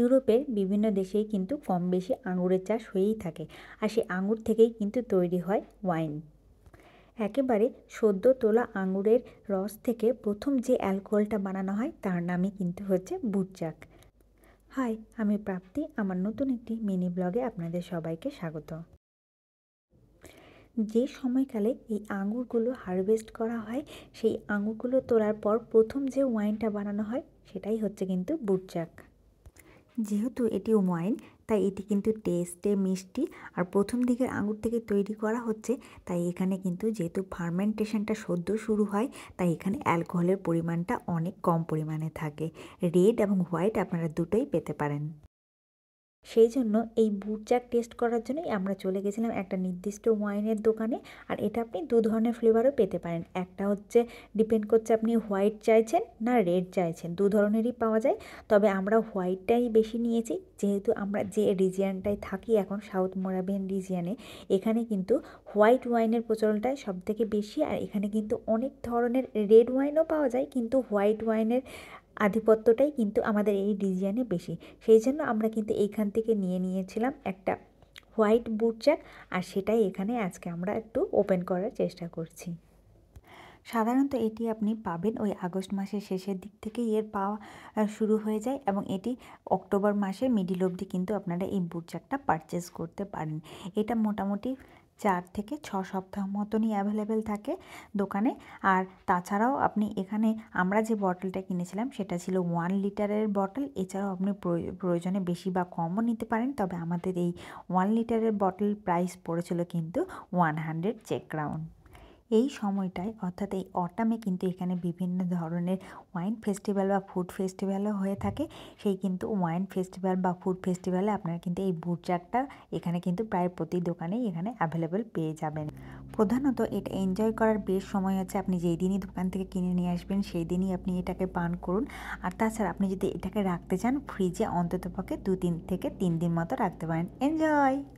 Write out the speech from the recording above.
ইউরোপের বিভিন্ন দেশেই কিন্তু কম বেশি আঙুরের চাষ হয়েই থাকে আর সেই আঙুর থেকেই কিন্তু তৈরি হয় ওয়াইন একেবারে সদ্য তোলা আঙুরের রস থেকে প্রথম যে অ্যালকোহলটা বানানো হয় তার নামই কিন্তু হচ্ছে বুটচাক হাই আমি প্রাপ্তি আমার নতুন একটি মিনি ব্লগে আপনাদের সবাইকে স্বাগত যে সময়কালে এই আঙুরগুলো হারভেস্ট করা হয় সেই আঙুরগুলো তোলার পর প্রথম যে ওয়াইনটা বানানো হয় সেটাই হচ্ছে কিন্তু বুটচাক যেহেতু এটি ওয়াইন তাই এটি কিন্তু টেস্টে মিষ্টি আর প্রথম দিকের আঙুর থেকে তৈরি করা হচ্ছে তাই এখানে কিন্তু যেহেতু ফার্মেন্টেশনটা সদ্য শুরু হয় তাই এখানে অ্যালকোহলের পরিমাণটা অনেক কম পরিমাণে থাকে রেড এবং হোয়াইট আপনারা দুটোই পেতে পারেন সেই জন্য এই বুট চাট টেস্ট করার জন্যই আমরা চলে গেছিলাম একটা নির্দিষ্ট ওয়াইনের দোকানে আর এটা আপনি দু ধরনের ফ্লেভারও পেতে পারেন একটা হচ্ছে ডিপেন্ড করছে আপনি হোয়াইট চাইছেন না রেড চাইছেন দু ধরনেরই পাওয়া যায় তবে আমরা হোয়াইটটাই বেশি নিয়েছি যেহেতু আমরা যে রিজিয়ানটায় থাকি এখন সাউথ মোরাবিয়ান রিজিয়ানে এখানে কিন্তু হোয়াইট ওয়াইনের প্রচলনটা সবথেকে বেশি আর এখানে কিন্তু অনেক ধরনের রেড ওয়াইনও পাওয়া যায় কিন্তু হোয়াইট ওয়াইনের আধিপত্যটাই কিন্তু আমাদের এই ডিজাইনে বেশি সেই জন্য আমরা কিন্তু এইখান থেকে নিয়ে নিয়েছিলাম একটা হোয়াইট বুট জ্যাক আর সেটাই এখানে আজকে আমরা একটু ওপেন করার চেষ্টা করছি সাধারণত এটি আপনি পাবেন ওই আগস্ট মাসের শেষের দিক থেকেই এর পাওয়া শুরু হয়ে যায় এবং এটি অক্টোবর মাসের মিডিল অবধি কিন্তু আপনারা এই বুট জ্যাকটা পারচেস করতে পারেন এটা মোটামুটি চার থেকে ছ সপ্তাহ মতনই অ্যাভেলেবেল থাকে দোকানে আর তাছাড়াও আপনি এখানে আমরা যে বটলটা কিনেছিলাম সেটা ছিল ওয়ান লিটারের বটল এছাড়াও আপনি প্রয়োজনে বেশি বা কমও নিতে পারেন তবে আমাদের এই ওয়ান লিটারের বটল প্রাইস পড়েছিল কিন্তু ওয়ান হান্ড্রেড চেক রাউন্ড এই সময়টায় অর্থাৎ এই অটামে কিন্তু এখানে বিভিন্ন ধরনের ওয়াইন ফেস্টিভ্যাল বা ফুড ফেস্টিভ্যালও হয়ে থাকে সেই কিন্তু ওয়াইন ফেস্টিভ্যাল বা ফুড ফেস্টিভ্যালে আপনারা কিন্তু এই বুটজাকটা এখানে কিন্তু প্রায় প্রতি দোকানেই এখানে অ্যাভেলেবেল পেয়ে যাবেন প্রধানত এটা এনজয় করার বেশ সময় হচ্ছে আপনি যেই দিনই দোকান থেকে কিনে নিয়ে আসবেন সেই দিনই আপনি এটাকে পান করুন আর তাছাড়া আপনি যদি এটাকে রাখতে চান ফ্রিজে অন্ততপক্ষে দু তিন থেকে তিন দিন মতো রাখতে পারেন এনজয়